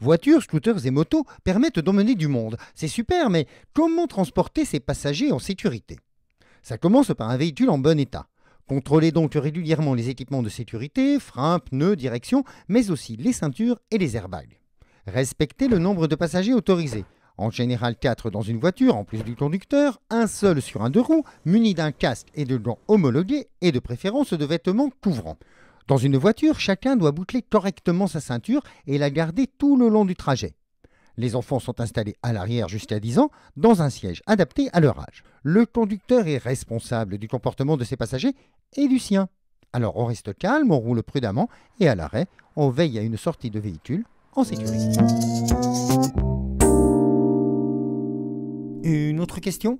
Voitures, scooters et motos permettent d'emmener du monde. C'est super, mais comment transporter ces passagers en sécurité Ça commence par un véhicule en bon état. Contrôlez donc régulièrement les équipements de sécurité, freins, pneus, direction, mais aussi les ceintures et les airbags. Respectez le nombre de passagers autorisés en général 4 dans une voiture en plus du conducteur, un seul sur un deux roues, muni d'un casque et de gants homologués et de préférence de vêtements couvrants. Dans une voiture, chacun doit boucler correctement sa ceinture et la garder tout le long du trajet. Les enfants sont installés à l'arrière jusqu'à 10 ans dans un siège adapté à leur âge. Le conducteur est responsable du comportement de ses passagers et du sien. Alors on reste calme, on roule prudemment et à l'arrêt, on veille à une sortie de véhicule en sécurité. Une autre question